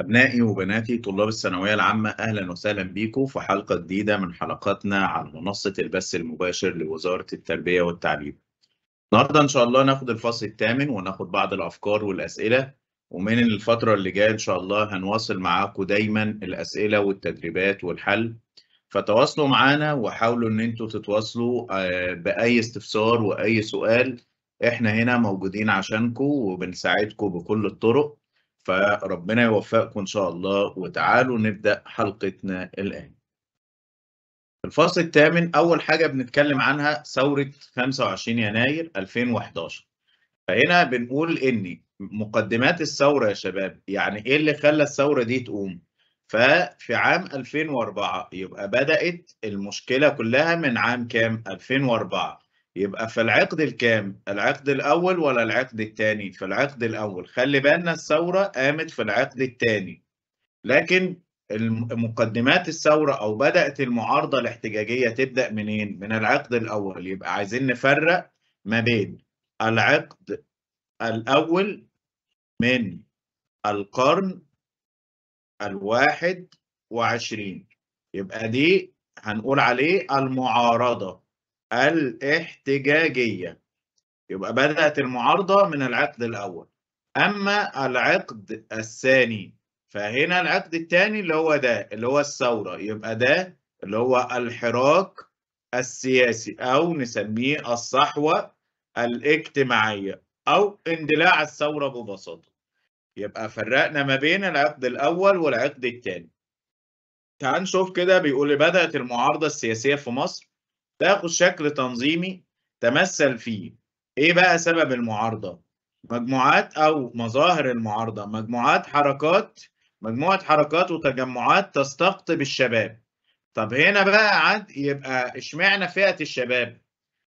أبنائي وبناتي طلاب الثانوية العامة أهلا وسهلا بيكم في حلقة جديدة من حلقاتنا على منصة البث المباشر لوزارة التربية والتعليم. النهاردة إن شاء الله ناخد الفصل الثامن وناخد بعض الأفكار والأسئلة ومن الفترة اللي جاية إن شاء الله هنواصل معاكم دايما الأسئلة والتدريبات والحل فتواصلوا معانا وحاولوا إن أنتوا تتواصلوا آه، بأي استفسار وأي سؤال إحنا هنا موجودين عشانكم وبنساعدكم بكل الطرق فربنا يوفقكم ان شاء الله وتعالوا نبدا حلقتنا الان الفصل الثامن اول حاجه بنتكلم عنها ثوره 25 يناير 2011 فهنا بنقول ان مقدمات الثوره يا شباب يعني ايه اللي خلى الثوره دي تقوم ففي عام 2004 يبقى بدات المشكله كلها من عام كام 2004 يبقى في العقد الكام العقد الاول ولا العقد الثاني في العقد الاول خلي بالنا الثوره قامت في العقد الثاني لكن مقدمات الثوره او بدات المعارضه الاحتجاجيه تبدا منين من العقد الاول يبقى عايزين نفرق ما بين العقد الاول من القرن الواحد وعشرين يبقى دي هنقول عليه المعارضه الاحتجاجية يبقى بدأت المعارضة من العقد الأول أما العقد الثاني فهنا العقد الثاني اللي هو ده اللي هو الثورة يبقى ده اللي هو الحراك السياسي أو نسميه الصحوة الاجتماعية أو اندلاع الثورة ببساطة يبقى فرقنا ما بين العقد الأول والعقد الثاني تعال نشوف كده بيقول بدأت المعارضة السياسية في مصر تاخد شكل تنظيمي تمثل فيه ايه بقى سبب المعارضه مجموعات او مظاهر المعارضه مجموعات حركات مجموعه حركات وتجمعات تستقطب الشباب طب هنا بقى عد يبقى اشمعنى فئه الشباب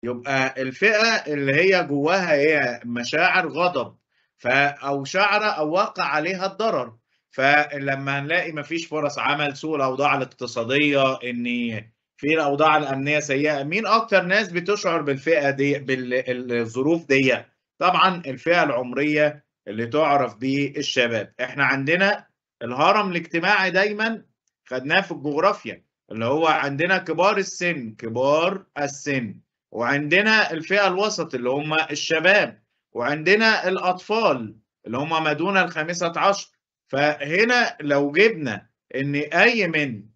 يبقى الفئه اللي هي جواها هي إيه؟ مشاعر غضب فا او شعره او واقع عليها الضرر فلما نلاقي مفيش فرص عمل سوء الاوضاع الاقتصاديه ان في الاوضاع الامنيه سيئه مين اكتر ناس بتشعر بالفئه دي بالظروف دي طبعا الفئه العمريه اللي تعرف بالشباب احنا عندنا الهرم الاجتماعي دايما خدناه في الجغرافيا اللي هو عندنا كبار السن كبار السن وعندنا الفئه الوسط اللي هم الشباب وعندنا الاطفال اللي هم ما دون الخامسه عشر فهنا لو جبنا ان اي من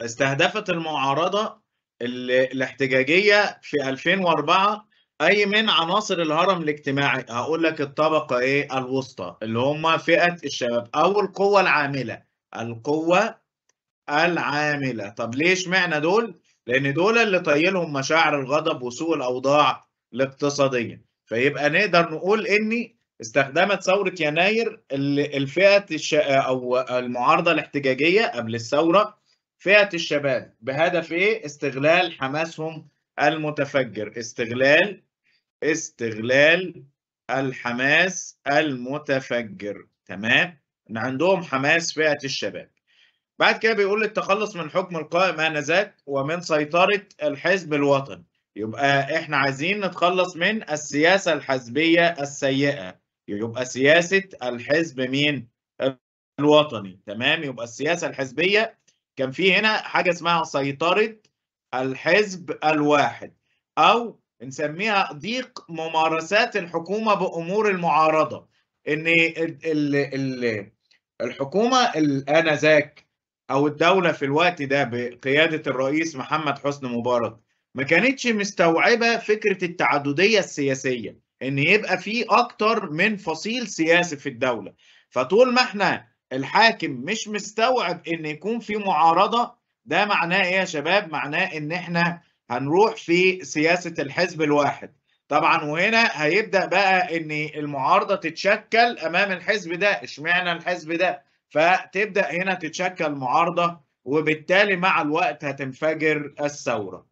استهدفت المعارضة الاحتجاجية في 2004 أي من عناصر الهرم الاجتماعي هقول لك الطبقة إيه الوسطى اللي هم فئة الشباب أو القوة العاملة القوة العاملة طب ليه اشمعنى دول؟ لأن دول اللي طيلهم مشاعر الغضب وسوء الأوضاع الاقتصادية فيبقى نقدر نقول إني استخدمت ثورة يناير الفئة الش... أو المعارضة الاحتجاجية قبل الثورة فئة الشباب بهدف إيه؟ استغلال حماسهم المتفجر استغلال استغلال الحماس المتفجر تمام؟ إن عندهم حماس فئة الشباب بعد كده بيقول التخلص من حكم القائم آنذاك ومن سيطرة الحزب الوطني يبقى إحنا عايزين نتخلص من السياسة الحزبية السيئة يبقى سياسة الحزب مين؟ الوطني تمام يبقى السياسة الحزبية كان في هنا حاجه اسمها سيطره الحزب الواحد او نسميها ضيق ممارسات الحكومه بامور المعارضه ان ال ال الحكومه انذاك او الدوله في الوقت ده بقياده الرئيس محمد حسني مبارك ما كانتش مستوعبه فكره التعدديه السياسيه ان يبقى في اكتر من فصيل سياسي في الدوله فطول ما احنا الحاكم مش مستوعب ان يكون في معارضه ده معناه ايه يا شباب؟ معناه ان احنا هنروح في سياسه الحزب الواحد. طبعا وهنا هيبدا بقى ان المعارضه تتشكل امام الحزب ده، اشمعنى الحزب ده؟ فتبدا هنا تتشكل معارضه وبالتالي مع الوقت هتنفجر الثوره.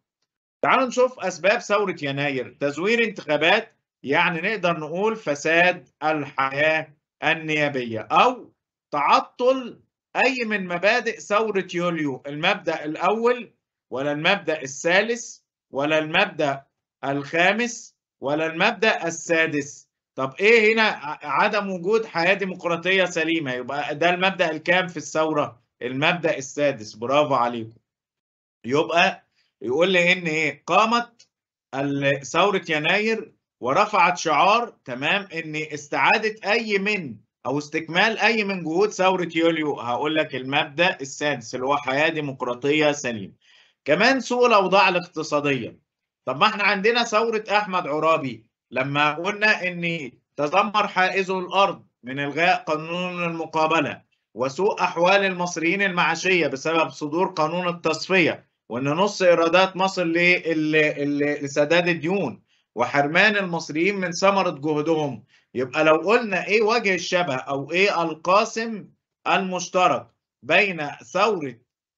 تعالوا نشوف اسباب ثوره يناير، تزوير انتخابات يعني نقدر نقول فساد الحياه النيابيه او تعطل أي من مبادئ ثورة يوليو المبدأ الأول ولا المبدأ الثالث ولا المبدأ الخامس ولا المبدأ السادس طب إيه هنا عدم وجود حياة ديمقراطية سليمة يبقى ده المبدأ الكام في الثورة المبدأ السادس برافو عليكم يبقى يقول لي إن إيه قامت ثورة يناير ورفعت شعار تمام إن استعادة أي من او استكمال اي من جهود ثوره يوليو هقول لك المبدا السادس اللي هو حياه ديمقراطيه سليمه كمان سوء الاوضاع الاقتصاديه طب ما احنا عندنا ثوره احمد عرابي لما قلنا ان تدمر حائزه الارض من الغاء قانون المقابله وسوء احوال المصريين المعاشيه بسبب صدور قانون التصفيه وان نص ايرادات مصر لسداد الديون وحرمان المصريين من ثمرة جهدهم يبقى لو قلنا ايه وجه الشبه او ايه القاسم المشترك بين ثورة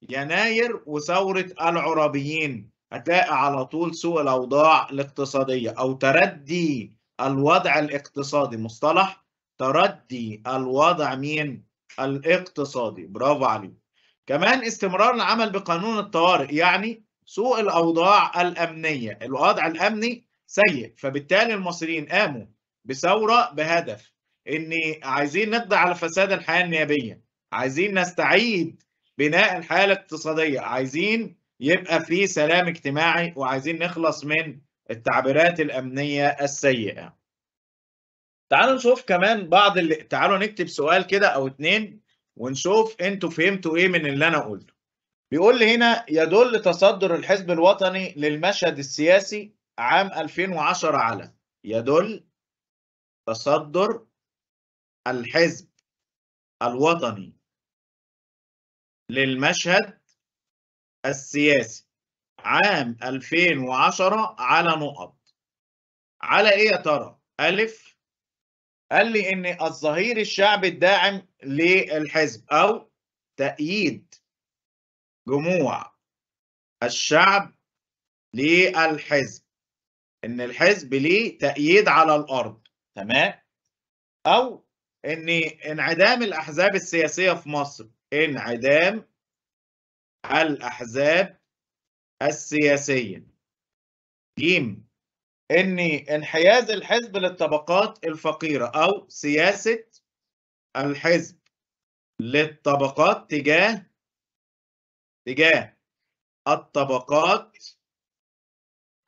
يناير وثورة العرابيين هتلاقي على طول سوء الأوضاع الاقتصادية أو تردي الوضع الاقتصادي مصطلح تردي الوضع مين الاقتصادي برافو عليك كمان استمرار العمل بقانون الطوارئ يعني سوء الأوضاع الأمنية الوضع الأمني سيء فبالتالي المصريين قاموا بثوره بهدف ان عايزين نقضي على فساد الحياه النيابيه عايزين نستعيد بناء الحياة الاقتصاديه عايزين يبقى في سلام اجتماعي وعايزين نخلص من التعبيرات الامنيه السيئه تعالوا نشوف كمان بعض اللي... تعالوا نكتب سؤال كده او اتنين ونشوف انتوا فهمتوا ايه من اللي انا قلته بيقول لي هنا يدل تصدر الحزب الوطني للمشهد السياسي عام 2010 على يدل تصدر الحزب الوطني للمشهد السياسي عام 2010 على نقط على ايه يا ترى الف قال لي ان الظهير الشعبي الداعم للحزب او تأييد جموع الشعب للحزب ان الحزب ليه تأييد على الارض تمام او ان انعدام الاحزاب السياسيه في مصر انعدام الاحزاب السياسيه جيم ان انحياز الحزب للطبقات الفقيره او سياسه الحزب للطبقات تجاه تجاه الطبقات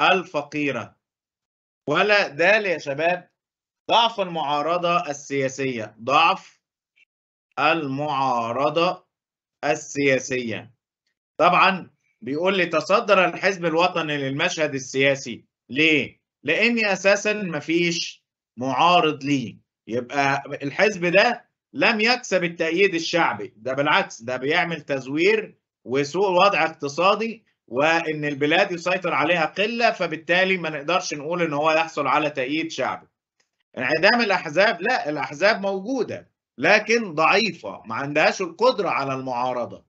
الفقيره ولا دال يا شباب ضعف المعارضة السياسية ضعف المعارضة السياسية طبعا بيقول لي تصدر الحزب الوطني للمشهد السياسي ليه؟ لأني أساسا مفيش معارض ليه يبقى الحزب ده لم يكسب التأييد الشعبي ده بالعكس ده بيعمل تزوير وسوء وضع اقتصادي وان البلاد يسيطر عليها قله فبالتالي ما نقدرش نقول ان هو يحصل على تأييد شعبي. انعدام الاحزاب لا الاحزاب موجوده لكن ضعيفه ما عندهاش القدره على المعارضه.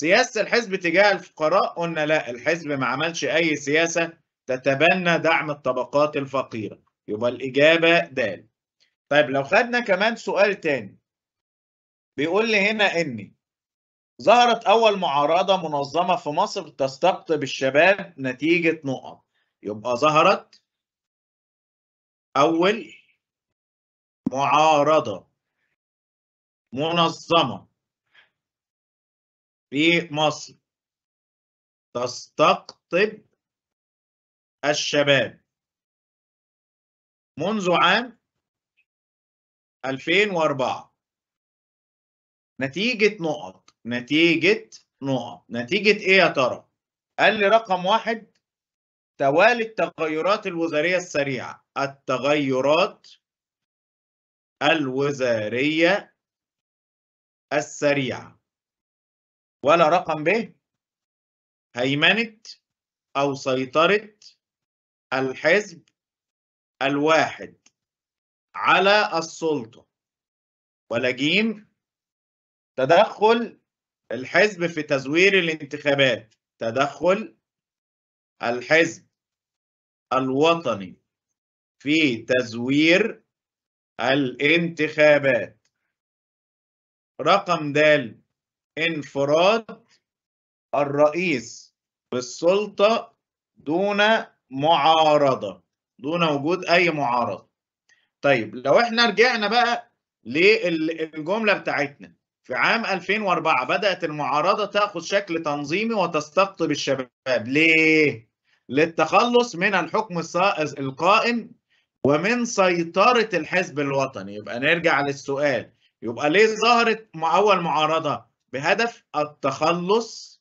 سياسه الحزب تجاه الفقراء قلنا لا الحزب ما عملش اي سياسه تتبنى دعم الطبقات الفقيره يبقى الاجابه د. طيب لو خدنا كمان سؤال تاني بيقول لي هنا اني ظهرت أول معارضة منظمة في مصر تستقطب الشباب نتيجة نقط يبقى ظهرت أول معارضة منظمة في مصر تستقطب الشباب منذ عام 2004 نتيجة نقط نتيجة نقط نتيجة إيه يا ترى؟ قال لي رقم واحد توالي التغيرات الوزارية السريعة التغيرات الوزارية السريعة ولا رقم ب هيمنة أو سيطرة الحزب الواحد على السلطة ولا جيم تدخل الحزب في تزوير الانتخابات تدخل الحزب الوطني في تزوير الانتخابات رقم د انفراد الرئيس بالسلطة دون معارضة دون وجود أي معارضة طيب لو احنا رجعنا بقى للجملة بتاعتنا في عام 2004 بدأت المعارضة تأخذ شكل تنظيمي وتستقطب الشباب ليه؟ للتخلص من الحكم القائم ومن سيطرة الحزب الوطني يبقى نرجع للسؤال يبقى ليه ظهرت أول معارضة؟ بهدف التخلص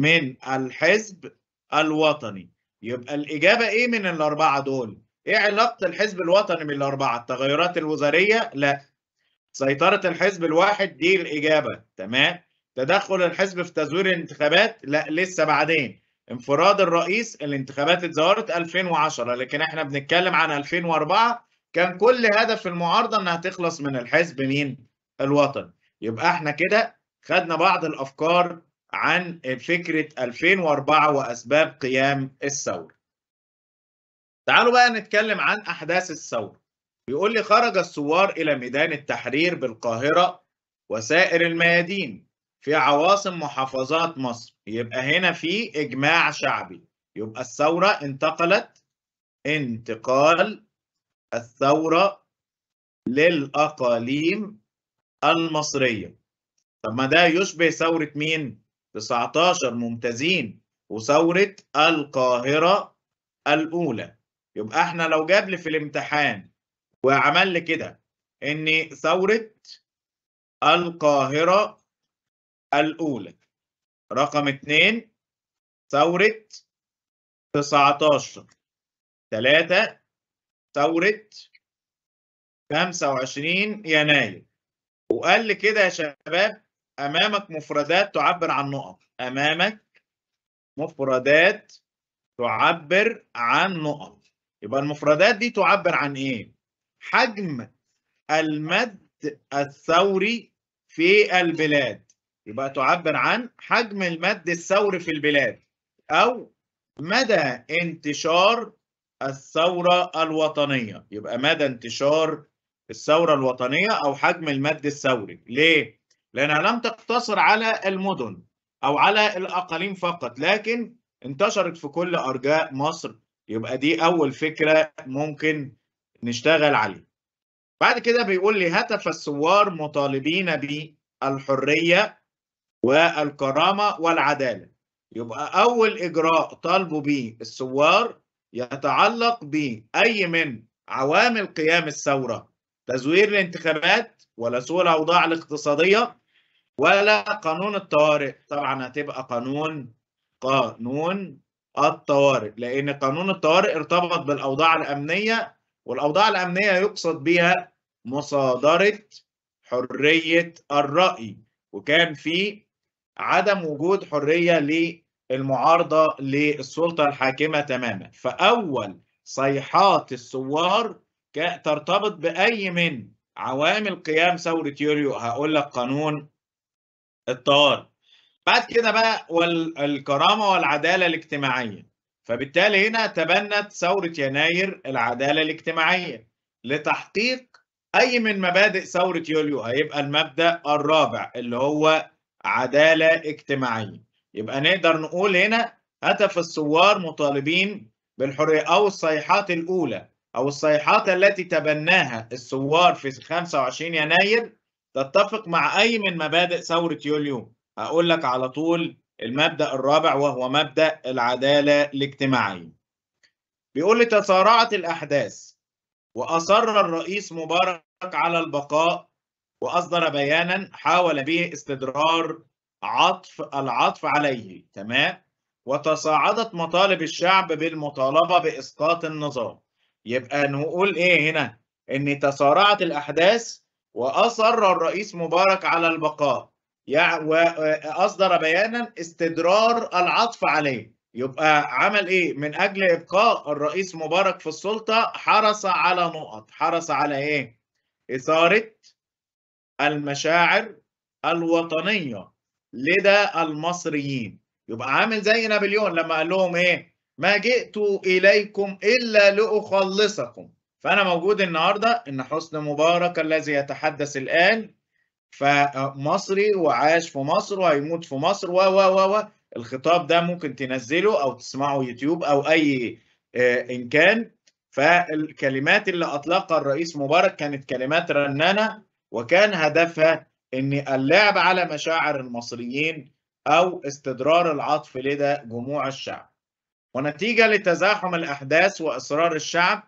من الحزب الوطني يبقى الإجابة إيه من الأربعة دول؟ إيه علاقة الحزب الوطني بالأربعة؟ التغيرات الوزارية؟ لا سيطرة الحزب الواحد دي الإجابة تمام تدخل الحزب في تزوير الانتخابات لا لسه بعدين انفراد الرئيس الانتخابات اتزورت 2010 لكن احنا بنتكلم عن 2004 كان كل هدف المعارضة انها تخلص من الحزب مين الوطني يبقى احنا كده خدنا بعض الافكار عن فكرة 2004 واسباب قيام الثورة تعالوا بقى نتكلم عن احداث الثورة بيقول لي خرج الثوار إلى ميدان التحرير بالقاهرة وسائر الميادين في عواصم محافظات مصر يبقى هنا في إجماع شعبي يبقى الثورة انتقلت انتقال الثورة للأقاليم المصرية طب ما ده يشبه ثورة مين؟ 19 ممتازين وثورة القاهرة الأولى يبقى احنا لو جاب لي في الامتحان وعمل لي كده ان ثوره القاهره الاولى رقم اتنين ثوره 19 3 ثوره 25 يناير وقال لي كده يا شباب امامك مفردات تعبر عن نقط امامك مفردات تعبر عن نقط يبقى المفردات دي تعبر عن ايه حجم المد الثوري في البلاد يبقى تعبر عن حجم المد الثوري في البلاد أو مدى انتشار الثورة الوطنية يبقى مدى انتشار الثورة الوطنية أو حجم المد الثوري ليه؟ لأنها لم تقتصر على المدن أو على الأقاليم فقط لكن انتشرت في كل أرجاء مصر يبقى دي أول فكرة ممكن نشتغل عليه بعد كده بيقول لي هتف الثوار مطالبين بالحرية والكرامة والعدالة يبقى أول إجراء طالبوا به الثوار يتعلق بأي من عوامل قيام الثورة تزوير الانتخابات ولا سوء الأوضاع الاقتصادية ولا قانون الطوارئ طبعا هتبقى قانون قانون الطوارئ لأن قانون الطوارئ ارتبط بالأوضاع الأمنية والأوضاع الأمنية يقصد بها مصادرة حرية الرأي وكان في عدم وجود حرية للمعارضة للسلطة الحاكمة تماما فأول صيحات الثوار ترتبط بأي من عوامل قيام ثورة يوليو هقول لك قانون الطوارئ بعد كده بقى والكرامة والعدالة الاجتماعية فبالتالي هنا تبنت ثورة يناير العدالة الاجتماعية لتحقيق أي من مبادئ ثورة يوليو هيبقى المبدأ الرابع اللي هو عدالة اجتماعية يبقى نقدر نقول هنا هتف الثوار مطالبين بالحرية أو الصيحات الأولى أو الصيحات التي تبناها الثوار في 25 يناير تتفق مع أي من مبادئ ثورة يوليو هقول لك على طول المبدأ الرابع وهو مبدأ العدالة الاجتماعية بيقول لي تسارعت الأحداث وأصر الرئيس مبارك على البقاء وأصدر بيانا حاول به استدرار عطف العطف عليه تمام وتصاعدت مطالب الشعب بالمطالبة بإسقاط النظام يبقى نقول إيه هنا إن تسارعت الأحداث وأصر الرئيس مبارك على البقاء يعني واصدر بيانا استدرار العطف عليه يبقى عمل ايه من اجل ابقاء الرئيس مبارك في السلطه حرص على نقط حرص على ايه اثاره المشاعر الوطنيه لدى المصريين يبقى عامل زي نابليون لما قال لهم ايه ما جئت اليكم الا لاخلصكم فانا موجود النهارده ان حسن مبارك الذي يتحدث الان فمصري وعاش في مصر وهيموت في مصر و و و الخطاب ده ممكن تنزله او تسمعه يوتيوب او اي آه، ان كان فالكلمات اللي اطلقها الرئيس مبارك كانت كلمات رنانه وكان هدفها ان اللعب على مشاعر المصريين او استدرار العطف لدى جموع الشعب ونتيجه لتزاحم الاحداث واصرار الشعب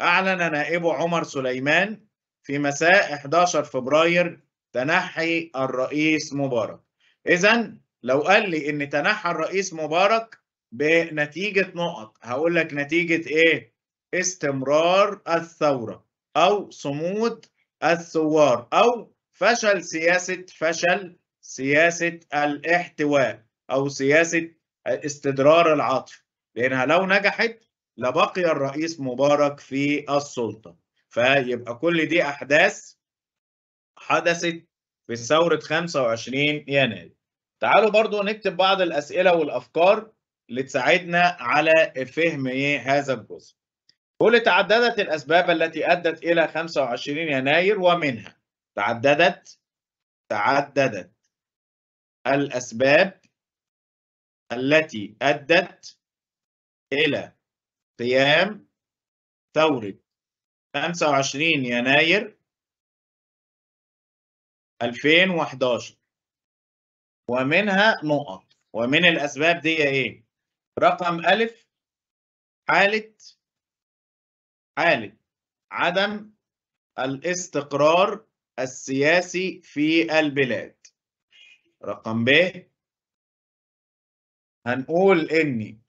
اعلن نائب عمر سليمان في مساء 11 فبراير تنحي الرئيس مبارك اذا لو قال لي ان تنحى الرئيس مبارك بنتيجه نقط هقول لك نتيجه ايه استمرار الثوره او صمود الثوار او فشل سياسه فشل سياسه الاحتواء او سياسه استدرار العطف لانها لو نجحت لبقي الرئيس مبارك في السلطه فيبقى كل دي احداث حدثت في ثورة 25 يناير تعالوا برضو نكتب بعض الأسئلة والأفكار اللي تساعدنا على فهم إيه هذا الجزء قل تعددت الأسباب التي أدت إلى 25 يناير ومنها تعددت تعددت الأسباب التي أدت إلى قيام ثورة 25 يناير 2011 ومنها نقط ومن الاسباب دي ايه رقم الف حاله حاله عدم الاستقرار السياسي في البلاد رقم ب هنقول ان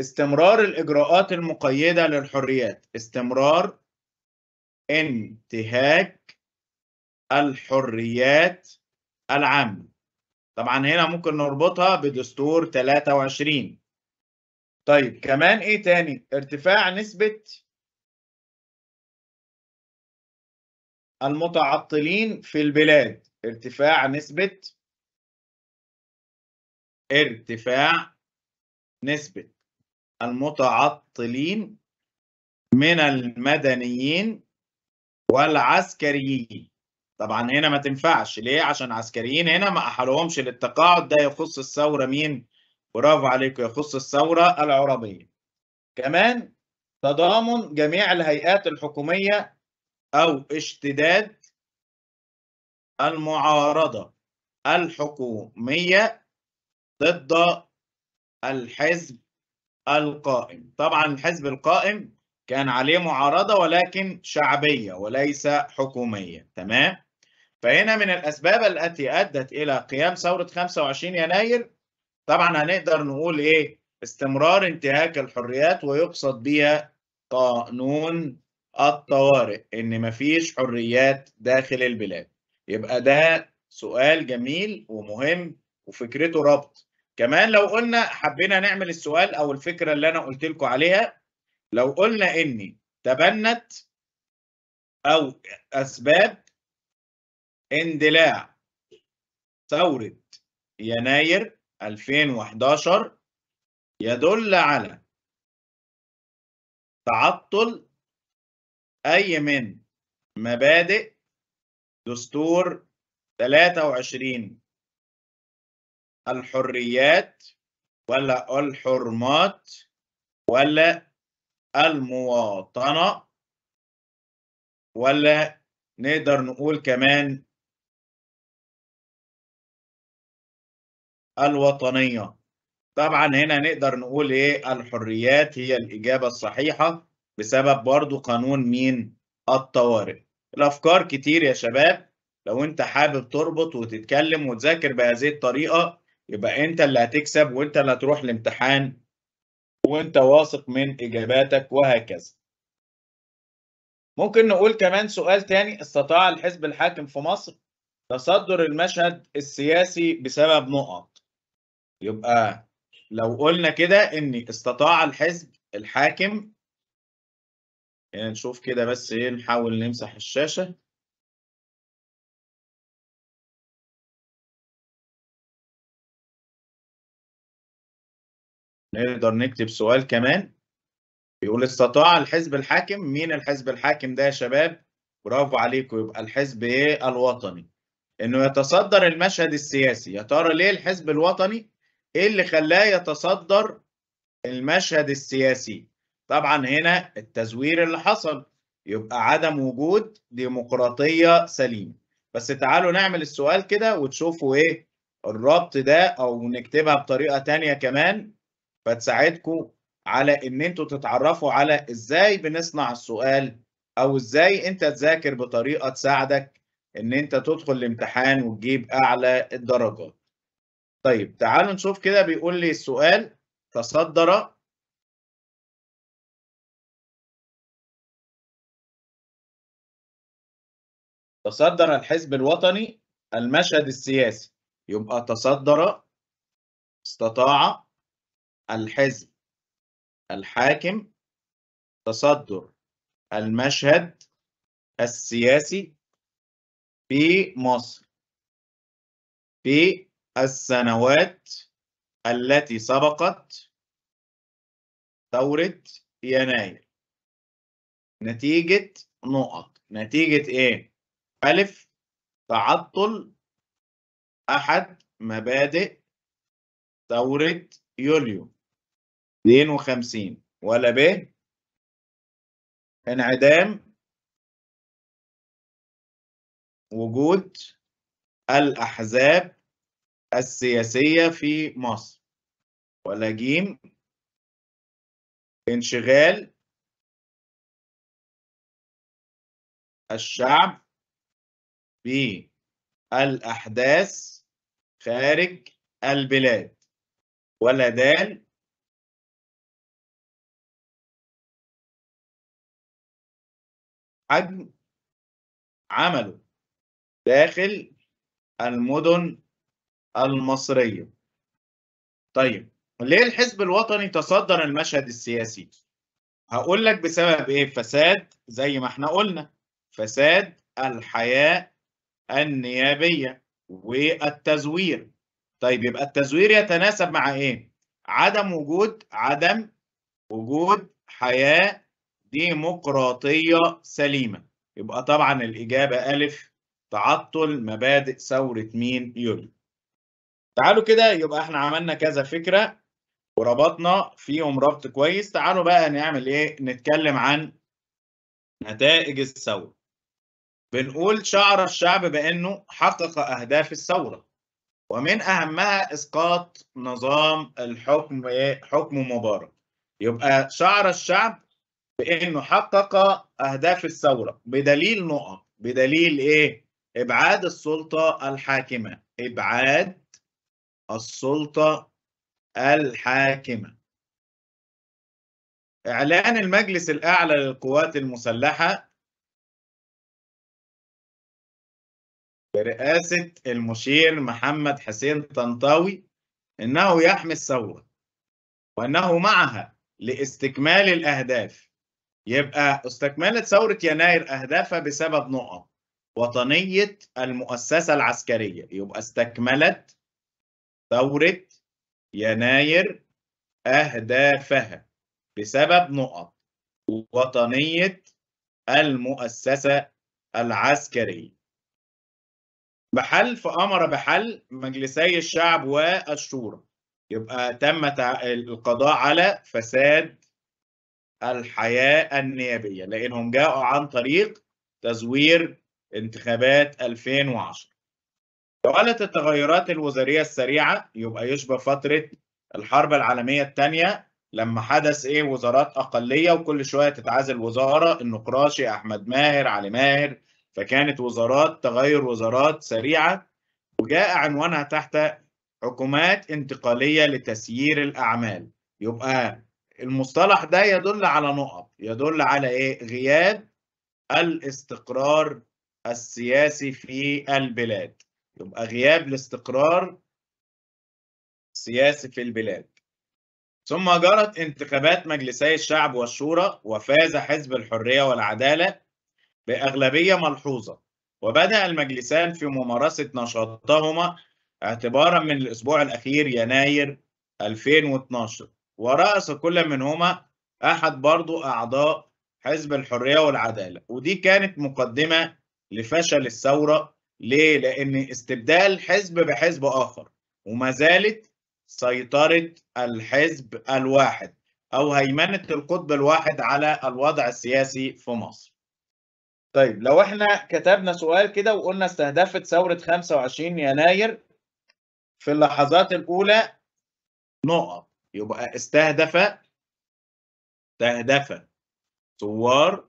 استمرار الاجراءات المقيده للحريات استمرار انتهاك الحريات العامة طبعا هنا ممكن نربطها بدستور 23 طيب كمان ايه تاني ارتفاع نسبة المتعطلين في البلاد ارتفاع نسبة ارتفاع نسبة المتعطلين من المدنيين والعسكريين طبعا هنا ما تنفعش ليه عشان عسكريين هنا ما احالهمش للتقاعد ده يخص الثوره مين برافو عليك يخص الثوره العربيه كمان تضامن جميع الهيئات الحكوميه او اشتداد المعارضه الحكوميه ضد الحزب القائم طبعا الحزب القائم كان عليه معارضة ولكن شعبية وليس حكومية تمام فهنا من الأسباب التي أدت إلى قيام ثورة 25 يناير طبعا هنقدر نقول إيه استمرار انتهاك الحريات ويقصد بها قانون الطوارئ إن مفيش حريات داخل البلاد يبقى ده سؤال جميل ومهم وفكرته ربط كمان لو قلنا حبينا نعمل السؤال أو الفكرة اللي أنا قلت لكم عليها لو قلنا إني تبنت أو أسباب اندلاع ثورة يناير 2011 يدل على تعطل أي من مبادئ دستور 23 الحريات ولا الحرمات ولا المواطنة ولا نقدر نقول كمان الوطنية طبعا هنا نقدر نقول ايه الحريات هي الإجابة الصحيحة بسبب برضو قانون مين الطوارئ الأفكار كتير يا شباب لو انت حابب تربط وتتكلم وتذاكر بهذه الطريقة يبقى انت اللي هتكسب وانت اللي هتروح الامتحان وانت واثق من إجاباتك وهكذا ممكن نقول كمان سؤال تاني استطاع الحزب الحاكم في مصر تصدر المشهد السياسي بسبب نقط يبقى لو قلنا كده ان استطاع الحزب الحاكم يعني نشوف كده بس ايه نحاول نمسح الشاشة نقدر نكتب سؤال كمان بيقول استطاع الحزب الحاكم مين الحزب الحاكم ده يا شباب برافو عليكم يبقى الحزب ايه الوطني انه يتصدر المشهد السياسي يا ترى ليه الحزب الوطني ايه اللي خلاه يتصدر المشهد السياسي طبعا هنا التزوير اللي حصل يبقى عدم وجود ديمقراطية سليمة بس تعالوا نعمل السؤال كده وتشوفوا ايه الربط ده او نكتبها بطريقة تانية كمان فتساعدكم على ان انتوا تتعرفوا على ازاي بنصنع السؤال او ازاي انت تذاكر بطريقة تساعدك ان انت تدخل الامتحان وتجيب اعلى الدرجات طيب تعالوا نشوف كده بيقول لي السؤال تصدر تصدر الحزب الوطني المشهد السياسي يبقى تصدر استطاع الحزب الحاكم تصدر المشهد السياسي في مصر في السنوات التي سبقت ثورة يناير نتيجة نقط نتيجة ايه؟ ألف تعطل أحد مبادئ ثورة يوليو 52 ولا ب انعدام وجود الأحزاب السياسية في مصر ولا جيم انشغال الشعب بالأحداث خارج البلاد ولا دال حجم عمله داخل المدن المصرية طيب ليه الحزب الوطني تصدر المشهد السياسي هقول لك بسبب ايه فساد زي ما احنا قلنا فساد الحياة النيابية والتزوير طيب يبقى التزوير يتناسب مع ايه عدم وجود عدم وجود حياة ديمقراطية سليمة يبقى طبعا الإجابة ألف تعطل مبادئ ثورة مين يوليو تعالوا كده يبقى احنا عملنا كذا فكره وربطنا فيهم ربط كويس تعالوا بقى نعمل ايه نتكلم عن نتائج الثوره بنقول شعر الشعب بانه حقق اهداف الثوره ومن اهمها اسقاط نظام الحكم إيه؟ حكم مبارك يبقى شعر الشعب بانه حقق اهداف الثوره بدليل نقط بدليل ايه ابعاد السلطه الحاكمه ابعاد السلطة الحاكمة إعلان المجلس الأعلى للقوات المسلحة برئاسة المشير محمد حسين طنطاوي إنه يحمي الثورة وأنه معها لاستكمال الأهداف يبقى استكملت ثورة يناير أهدافها بسبب نقط وطنية المؤسسة العسكرية يبقى استكملت ثورة يناير أهدافها بسبب نقط وطنية المؤسسة العسكرية بحل فأمر بحل مجلسي الشعب والشورى يبقى تم القضاء على فساد الحياة النيابية لأنهم جاءوا عن طريق تزوير انتخابات 2010 لو قالت التغيرات الوزارية السريعة يبقى يشبه فترة الحرب العالمية الثانية لما حدث ايه وزارات أقلية وكل شوية تتعازل وزارة النقراشي أحمد ماهر علي ماهر فكانت وزارات تغير وزارات سريعة وجاء عنوانها تحت حكومات انتقالية لتسيير الأعمال يبقى المصطلح ده يدل على نقط يدل على ايه غياب الاستقرار السياسي في البلاد يبقى غياب الاستقرار السياسي في البلاد ثم جرت انتخابات مجلسي الشعب والشورى وفاز حزب الحرية والعدالة بأغلبية ملحوظة وبدأ المجلسان في ممارسة نشاطهما اعتبارا من الأسبوع الأخير يناير 2012 ورأس كل منهما أحد برضو أعضاء حزب الحرية والعدالة ودي كانت مقدمة لفشل الثورة ليه؟ لأن استبدال حزب بحزب آخر وما زالت سيطرة الحزب الواحد أو هيمنة القطب الواحد على الوضع السياسي في مصر. طيب لو احنا كتبنا سؤال كده وقلنا استهدفت ثورة 25 يناير في اللحظات الأولى نقط يبقى استهدف استهدف ثوار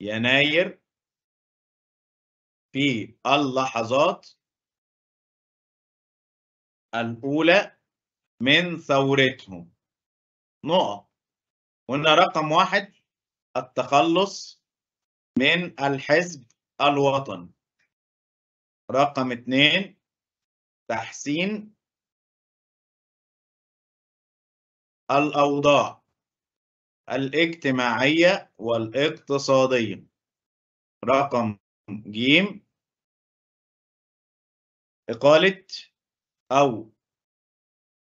يناير في اللحظات الأولى من ثورتهم نقط قلنا رقم واحد التخلص من الحزب الوطني رقم اتنين تحسين الأوضاع الاجتماعية والاقتصادية رقم جيم إقالة أو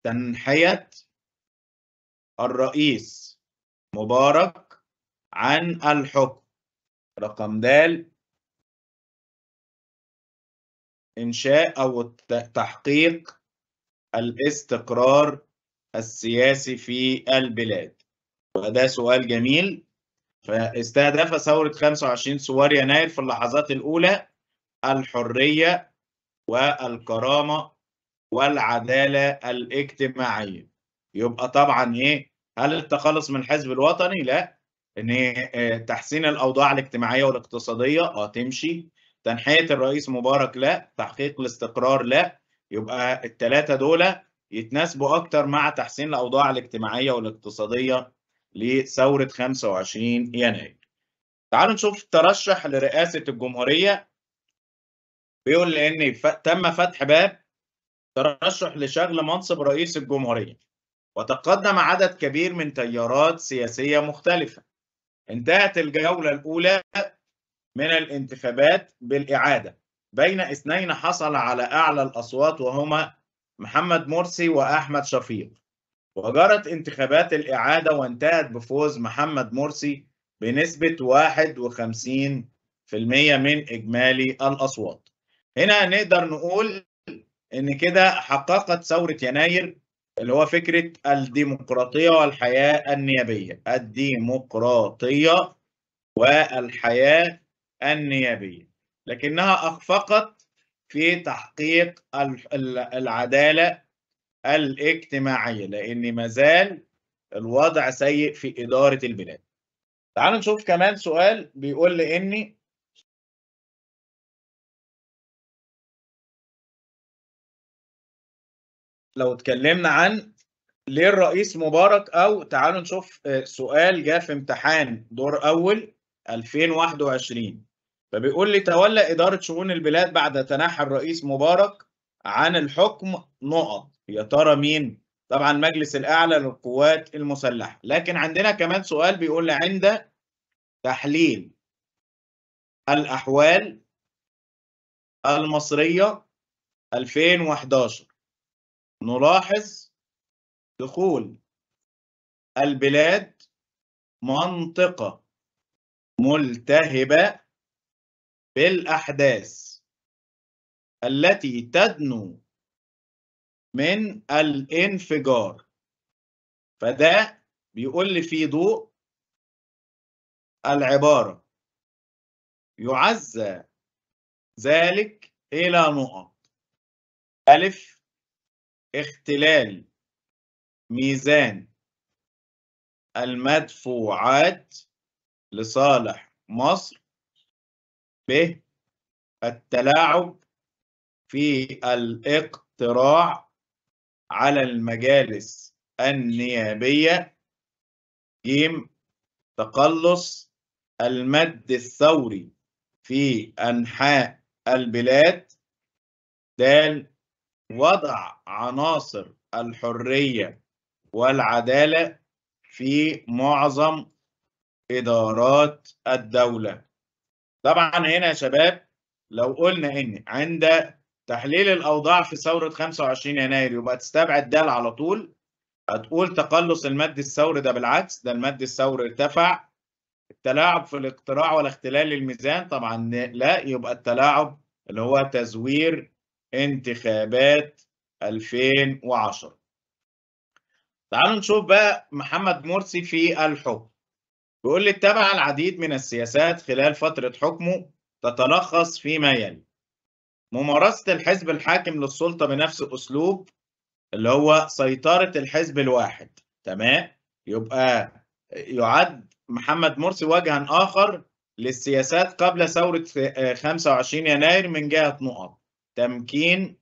تنحية الرئيس مبارك عن الحكم رقم د إنشاء أو تحقيق الاستقرار السياسي في البلاد وده سؤال جميل فاستهدف ثورة 25 سوار يناير في اللحظات الأولى الحرية والكرامه والعداله الاجتماعيه يبقى طبعا ايه هل التخلص من الحزب الوطني لا ان آه، تحسين الاوضاع الاجتماعيه والاقتصاديه اه تمشي تنحيه الرئيس مبارك لا تحقيق الاستقرار لا يبقى الثلاثه دول يتناسبوا اكتر مع تحسين الاوضاع الاجتماعيه والاقتصاديه لثوره 25 يناير تعالوا نشوف ترشح لرئاسه الجمهوريه بيقول لان ف... تم فتح باب ترشح لشغل منصب رئيس الجمهوريه وتقدم عدد كبير من تيارات سياسيه مختلفه انتهت الجوله الاولى من الانتخابات بالاعاده بين اثنين حصل على اعلى الاصوات وهما محمد مرسي واحمد شفيق وجرت انتخابات الاعاده وانتهت بفوز محمد مرسي بنسبه 51% من اجمالي الاصوات هنا نقدر نقول ان كده حققت ثوره يناير اللي هو فكره الديمقراطيه والحياه النيابيه الديمقراطيه والحياه النيابيه لكنها اخفقت في تحقيق العداله الاجتماعيه لان ما زال الوضع سيء في اداره البلاد تعالوا نشوف كمان سؤال بيقول لي اني لو اتكلمنا عن ليه الرئيس مبارك او تعالوا نشوف آه، سؤال جاء في امتحان دور اول 2021 فبيقول لي تولى اداره شؤون البلاد بعد تنحي الرئيس مبارك عن الحكم نقط يا ترى مين طبعا المجلس الاعلى للقوات المسلحه لكن عندنا كمان سؤال بيقول عند تحليل الاحوال المصريه 2011 نلاحظ دخول البلاد منطقة ملتهبة بالأحداث التي تدنو من الانفجار فده بيقول لي في ضوء العبارة يعزى ذلك إلى نقط ألف اختلال ميزان المدفوعات لصالح مصر ب التلاعب في الاقتراع على المجالس النيابية جيم تقلص المد الثوري في أنحاء البلاد د وضع عناصر الحرية والعدالة في معظم إدارات الدولة طبعا هنا يا شباب لو قلنا إن عند تحليل الأوضاع في ثورة 25 يناير يبقى تستبعد ده على طول هتقول تقلص المد الثوري ده بالعكس ده المد الثوري ارتفع التلاعب في الاقتراع والاختلال للميزان طبعا لا يبقى التلاعب اللي هو تزوير انتخابات 2010 تعالوا نشوف بقى محمد مرسي في الحكم بيقول لي اتبع العديد من السياسات خلال فترة حكمه تتلخص فيما يلي ممارسة الحزب الحاكم للسلطة بنفس أسلوب اللي هو سيطرة الحزب الواحد تمام يبقى يعد محمد مرسي وجها آخر للسياسات قبل ثورة 25 يناير من جهة نقط تمكين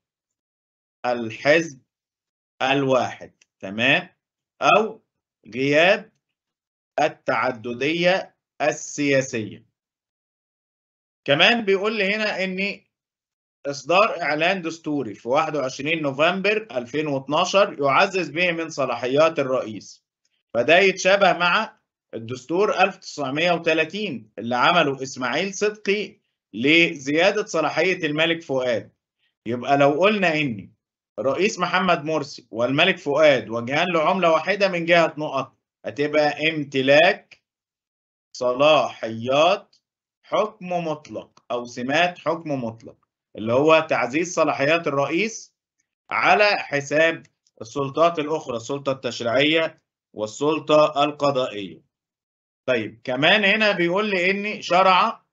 الحزب الواحد تمام أو غياب التعددية السياسية كمان بيقول لي هنا ان اصدار اعلان دستوري في 21 نوفمبر 2012 يعزز به من صلاحيات الرئيس فده يتشابه مع الدستور 1930 اللي عمله اسماعيل صدقي لزياده صلاحيه الملك فؤاد يبقى لو قلنا ان رئيس محمد مرسي والملك فؤاد وجهان لعمله واحده من جهه نقط هتبقى امتلاك صلاحيات حكم مطلق او سمات حكم مطلق اللي هو تعزيز صلاحيات الرئيس على حساب السلطات الاخرى السلطه التشريعيه والسلطه القضائيه طيب كمان هنا بيقول لي ان شرع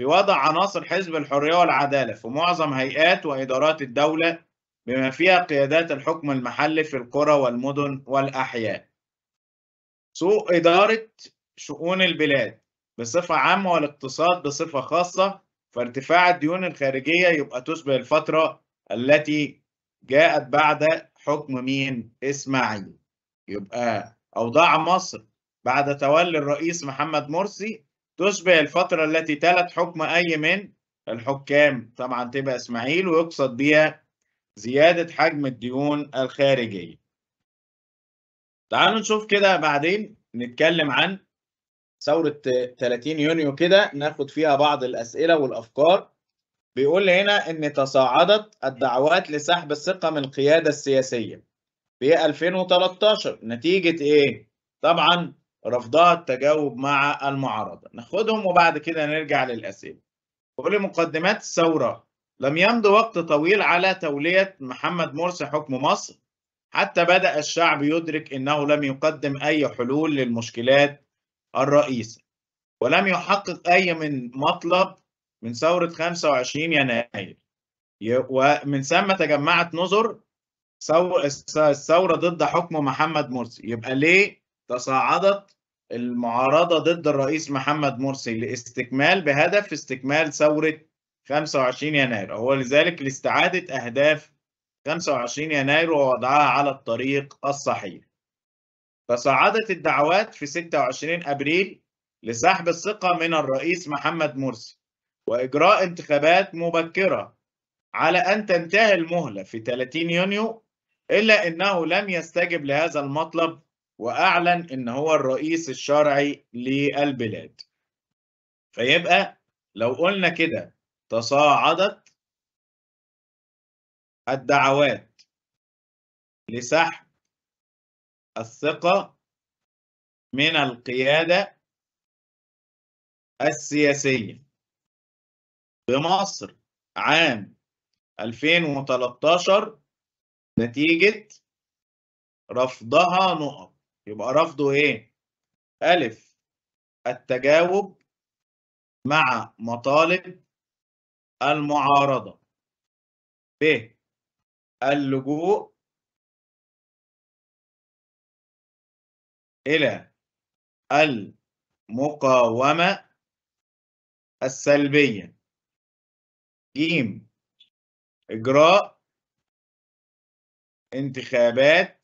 في وضع عناصر حزب الحرية والعدالة في معظم هيئات وإدارات الدولة بما فيها قيادات الحكم المحلي في القرى والمدن والأحياء سوء إدارة شؤون البلاد بصفة عامة والاقتصاد بصفة خاصة فارتفاع الديون الخارجية يبقى تشبه الفترة التي جاءت بعد حكم مين إسماعيل يبقى أوضاع مصر بعد تولي الرئيس محمد مرسي تشبه الفترة التي تلت حكم أي من الحكام طبعا تبقى إسماعيل ويقصد بها زيادة حجم الديون الخارجية تعالوا نشوف كده بعدين نتكلم عن ثورة 30 يونيو كده ناخد فيها بعض الأسئلة والأفكار بيقول هنا إن تصاعدت الدعوات لسحب الثقة من القيادة السياسية في 2013 نتيجة إيه؟ طبعا رفضها التجاوب مع المعارضة ناخدهم وبعد كده نرجع للأسئلة مقدمات الثورة لم يمض وقت طويل على تولية محمد مرسي حكم مصر حتى بدأ الشعب يدرك أنه لم يقدم أي حلول للمشكلات الرئيسة ولم يحقق أي من مطلب من ثورة 25 يناير ومن ثم تجمعت نظر الثورة ضد حكم محمد مرسي يبقى ليه تصاعدت المعارضة ضد الرئيس محمد مرسي لاستكمال بهدف استكمال ثورة 25 يناير هو لذلك لاستعادة أهداف 25 يناير ووضعها على الطريق الصحيح تصاعدت الدعوات في 26 أبريل لسحب الثقة من الرئيس محمد مرسي وإجراء انتخابات مبكرة على أن تنتهي المهلة في 30 يونيو إلا أنه لم يستجب لهذا المطلب واعلن ان هو الرئيس الشرعي للبلاد فيبقى لو قلنا كده تصاعدت الدعوات لسحب الثقة من القيادة السياسية بمصر عام 2013 نتيجة رفضها نقط يبقى رفضه ايه ألف التجاوب مع مطالب المعارضة ب اللجوء إلى المقاومة السلبية ج إجراء انتخابات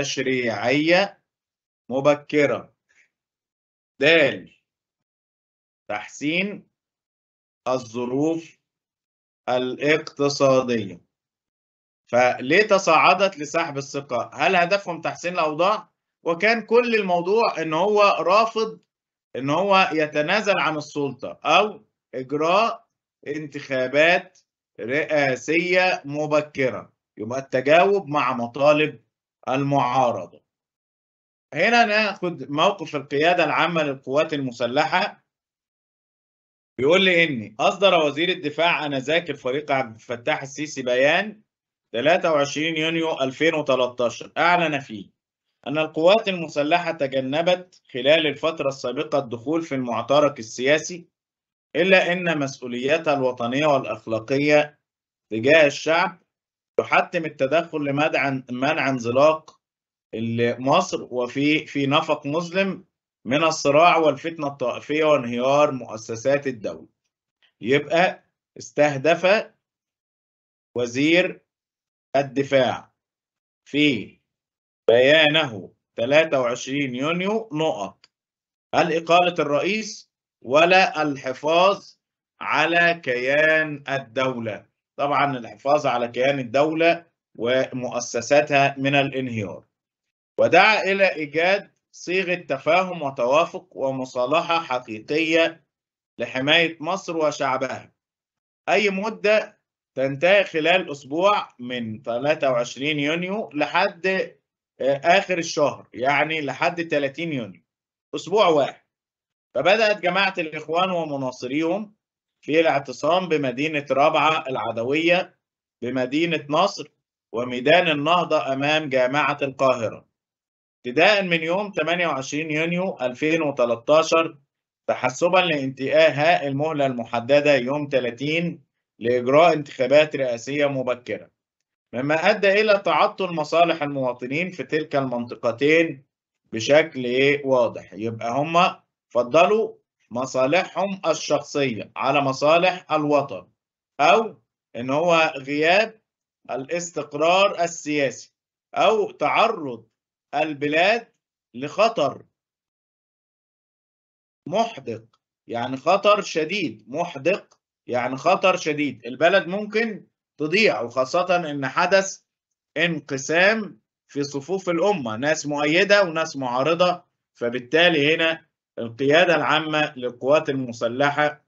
تشريعية مبكرة د تحسين الظروف الاقتصادية فليه تصاعدت لسحب الثقة؟ هل هدفهم تحسين الأوضاع؟ وكان كل الموضوع إن هو رافض إن هو يتنازل عن السلطة أو إجراء انتخابات رئاسية مبكرة يبقى التجاوب مع مطالب المعارضة هنا ناخد موقف القيادة العامة للقوات المسلحة بيقول لي إني أصدر وزير الدفاع أنا ذاك الفريق عبد الفتاح السيسي بيان 23 يونيو 2013 أعلن فيه أن القوات المسلحة تجنبت خلال الفترة السابقة الدخول في المعترك السياسي إلا أن مسؤولياتها الوطنية والأخلاقية تجاه الشعب يحتم التدخل لمنع منع انزلاق مصر وفي في نفق مظلم من الصراع والفتنة الطائفية وانهيار مؤسسات الدولة يبقى استهدف وزير الدفاع في بيانه 23 يونيو نقط هل إقالة الرئيس ولا الحفاظ على كيان الدولة طبعا الحفاظ على كيان الدولة ومؤسساتها من الانهيار ودعا إلى إيجاد صيغة تفاهم وتوافق ومصالحة حقيقية لحماية مصر وشعبها أي مدة تنتهي خلال أسبوع من 23 يونيو لحد آه، آخر الشهر يعني لحد 30 يونيو أسبوع واحد فبدأت جماعة الإخوان ومناصريهم في الاعتصام بمدينة رابعة العدوية بمدينة نصر وميدان النهضة أمام جامعة القاهرة ابتداء من يوم 28 يونيو 2013 تحسبا لانتهاء المهلة المحددة يوم 30 لإجراء انتخابات رئاسية مبكرة مما أدى إلى تعطل مصالح المواطنين في تلك المنطقتين بشكل واضح يبقى هم فضلوا مصالحهم الشخصية على مصالح الوطن أو إن هو غياب الاستقرار السياسي أو تعرض البلاد لخطر محدق يعني خطر شديد محدق يعني خطر شديد البلد ممكن تضيع وخاصة إن حدث انقسام في صفوف الأمة ناس مؤيدة وناس معارضة فبالتالي هنا القيادة العامة للقوات المسلحة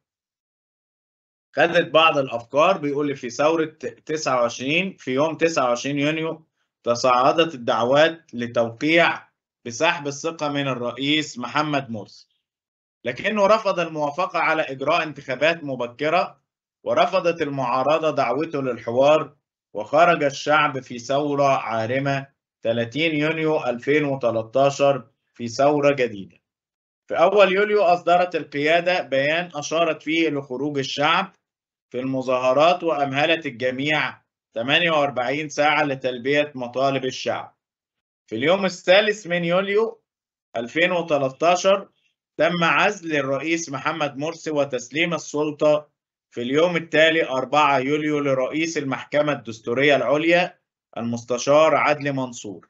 خدت بعض الأفكار بيقول في ثورة 29 في يوم 29 يونيو تصاعدت الدعوات لتوقيع بسحب الثقة من الرئيس محمد مرسي لكنه رفض الموافقة على إجراء انتخابات مبكرة ورفضت المعارضة دعوته للحوار وخرج الشعب في ثورة عارمة 30 يونيو 2013 في ثورة جديدة في أول يوليو أصدرت القيادة بيان أشارت فيه لخروج الشعب في المظاهرات وأمهلت الجميع 48 ساعة لتلبية مطالب الشعب. في اليوم الثالث من يوليو 2013 تم عزل الرئيس محمد مرسي وتسليم السلطة في اليوم التالي 4 يوليو لرئيس المحكمة الدستورية العليا المستشار عدلي منصور.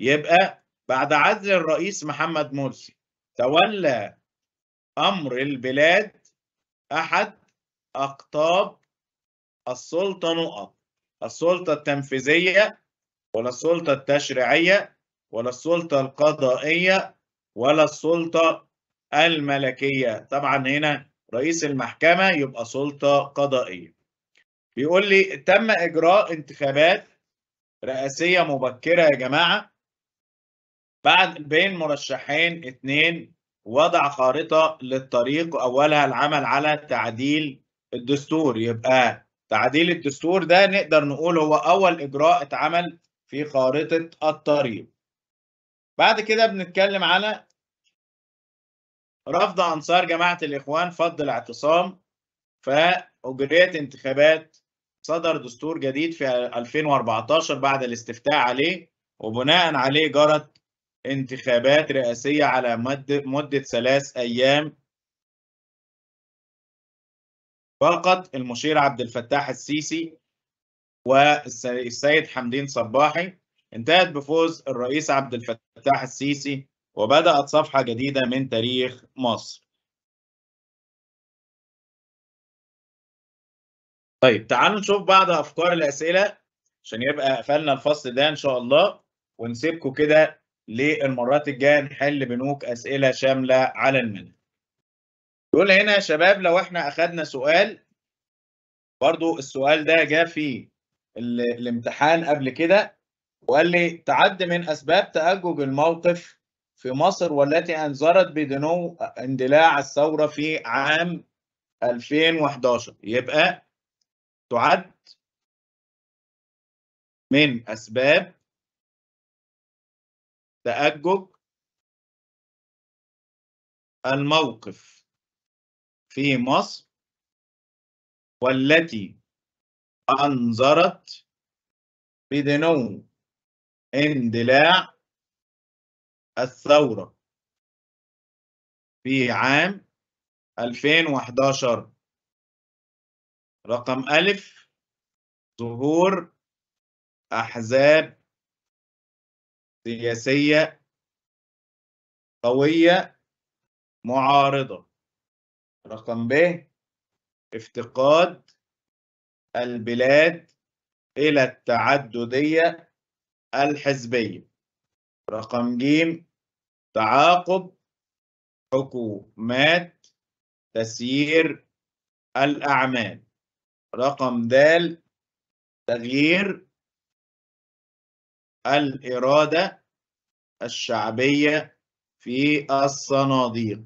يبقى بعد عزل الرئيس محمد مرسي تولى أمر البلاد أحد أقطاب السلطة نقط السلطة التنفيذية ولا السلطة التشريعية ولا السلطة القضائية ولا السلطة الملكية طبعا هنا رئيس المحكمة يبقى سلطة قضائية بيقول لي تم إجراء انتخابات رئاسية مبكرة يا جماعة بعد بين مرشحين اثنين وضع خارطة للطريق أولها العمل على تعديل الدستور يبقى تعديل الدستور ده نقدر نقول هو أول إجراء اتعمل في خارطة الطريق بعد كده بنتكلم على رفض أنصار جماعة الإخوان فض الاعتصام فأجريت انتخابات صدر دستور جديد في 2014 بعد الاستفتاء عليه وبناء عليه جرت انتخابات رئاسية على مدة ثلاث أيام فقط المشير عبد الفتاح السيسي والسيد حمدين صباحي انتهت بفوز الرئيس عبد الفتاح السيسي وبدأت صفحة جديدة من تاريخ مصر طيب تعالوا نشوف بعض أفكار الأسئلة عشان يبقى قفلنا الفصل ده إن شاء الله ونسيبكم كده للمرات الجايه نحل بنوك اسئله شامله على المنهج. يقول هنا يا شباب لو احنا اخذنا سؤال برضو السؤال ده جاء في الامتحان قبل كده وقال لي تعد من اسباب تأجج الموقف في مصر والتي انذرت بدنو اندلاع الثوره في عام 2011 يبقى تعد من اسباب تأجج الموقف في مصر والتي أنظرت بدنو اندلاع الثورة في عام 2011 رقم ألف ظهور أحزاب سياسية قوية معارضة رقم ب افتقاد البلاد إلى التعددية الحزبية رقم ج تعاقب حكومات تسيير الأعمال رقم د تغيير الإرادة الشعبية في الصناديق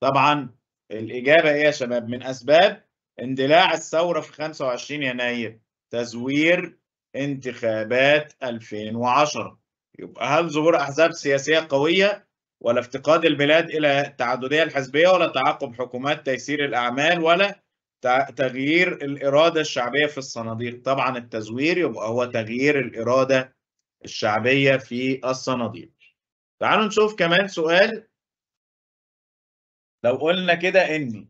طبعا الإجابة إيه يا شباب من أسباب اندلاع الثورة في 25 يناير تزوير انتخابات 2010 يبقى هل ظهور أحزاب سياسية قوية ولا افتقاد البلاد إلى التعددية الحزبية ولا تعاقب حكومات تيسير الأعمال ولا تغيير الإرادة الشعبية في الصناديق طبعا التزوير يبقى هو تغيير الإرادة الشعبية في الصناديق تعالوا نشوف كمان سؤال لو قلنا كده ان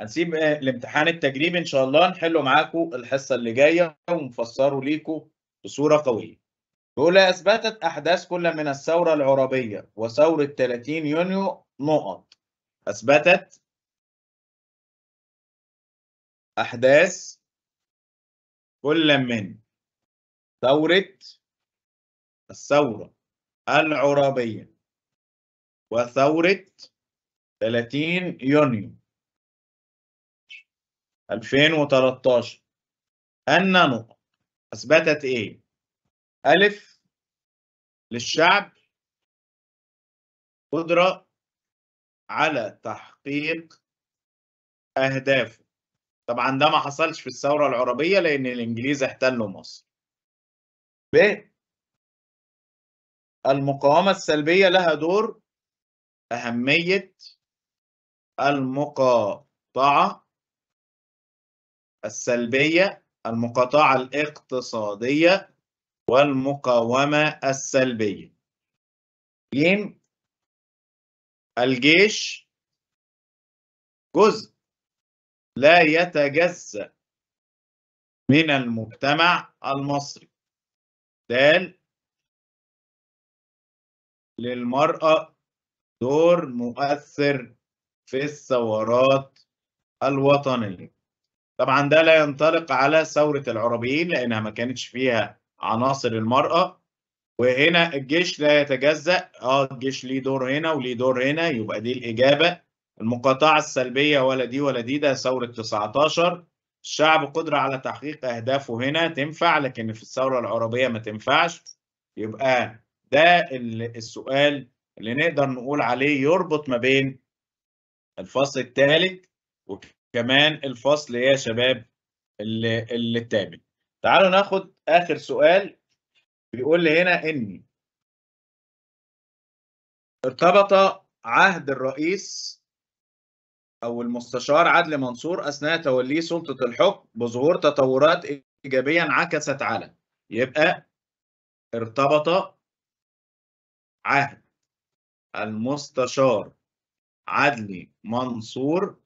هنسيب آه، الامتحان التجريبي إن شاء الله نحله معاكم الحصة اللي جاية ونفسره ليكم بصورة قوية بيقول أثبتت أحداث كل من الثورة العربية وثورة 30 يونيو نقط أثبتت أحداث كل من ثورة الثورة العرابية وثورة 30 يونيو 2013 النانو أثبتت إيه؟ ألف للشعب قدرة على تحقيق أهدافه طبعا ده ما حصلش في الثورة العربية لأن الإنجليز احتلوا مصر ب المقاومة السلبية لها دور أهمية المقاطعة السلبية المقاطعة الاقتصادية والمقاومة السلبية جيم الجيش جزء لا يتجزأ من المجتمع المصري د للمرأة دور مؤثر في الثورات الوطنية طبعا ده لا ينطلق على ثورة العربيين لأنها ما كانتش فيها عناصر المرأة وهنا الجيش لا يتجزأ اه الجيش ليه دور هنا وليه دور هنا يبقى دي الإجابة المقاطعة السلبية ولا دي ولا دي ده ثورة 19 الشعب قدرة على تحقيق أهدافه هنا تنفع لكن في الثورة العربية ما تنفعش يبقى ده السؤال اللي نقدر نقول عليه يربط ما بين الفصل الثالث وكمان الفصل يا شباب اللي الثامن تعالوا ناخد اخر سؤال بيقول لي هنا ان ارتبط عهد الرئيس او المستشار عدلي منصور اثناء توليه سلطه الحكم بظهور تطورات ايجابيه انعكست على يبقى ارتبط عهد المستشار عدلي منصور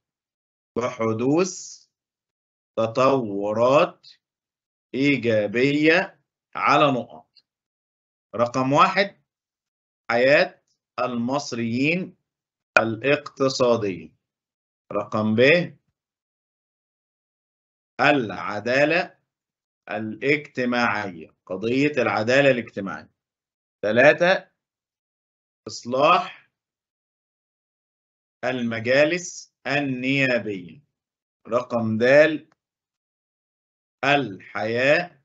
بحدوث تطورات إيجابية على نقط رقم واحد حياة المصريين الاقتصادية رقم ب العدالة الاجتماعية قضية العدالة الاجتماعية ثلاثة إصلاح المجالس النيابية رقم د الحياة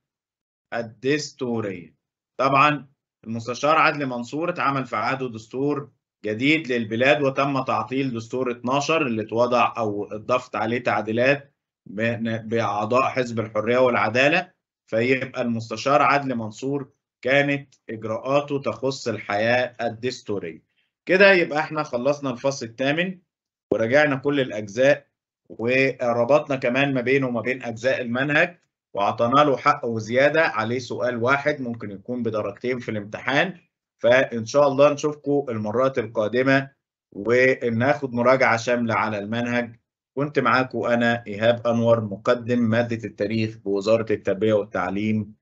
الدستورية طبعا المستشار عدلي منصور اتعمل في عهده دستور جديد للبلاد وتم تعطيل دستور 12 اللي اتوضع او اتضافت عليه تعديلات باعضاء حزب الحريه والعداله فيبقى المستشار عدلي منصور كانت إجراءاته تخص الحياة الدستورية كده يبقى احنا خلصنا الفصل الثامن وراجعنا كل الأجزاء وربطنا كمان ما بينه وما بين أجزاء المنهج واعطينا له حق وزيادة عليه سؤال واحد ممكن يكون بدرجتين في الامتحان فإن شاء الله نشوفكم المرات القادمة وناخد مراجعة شاملة على المنهج كنت معاكم أنا إيهاب أنور مقدم مادة التاريخ بوزارة التربية والتعليم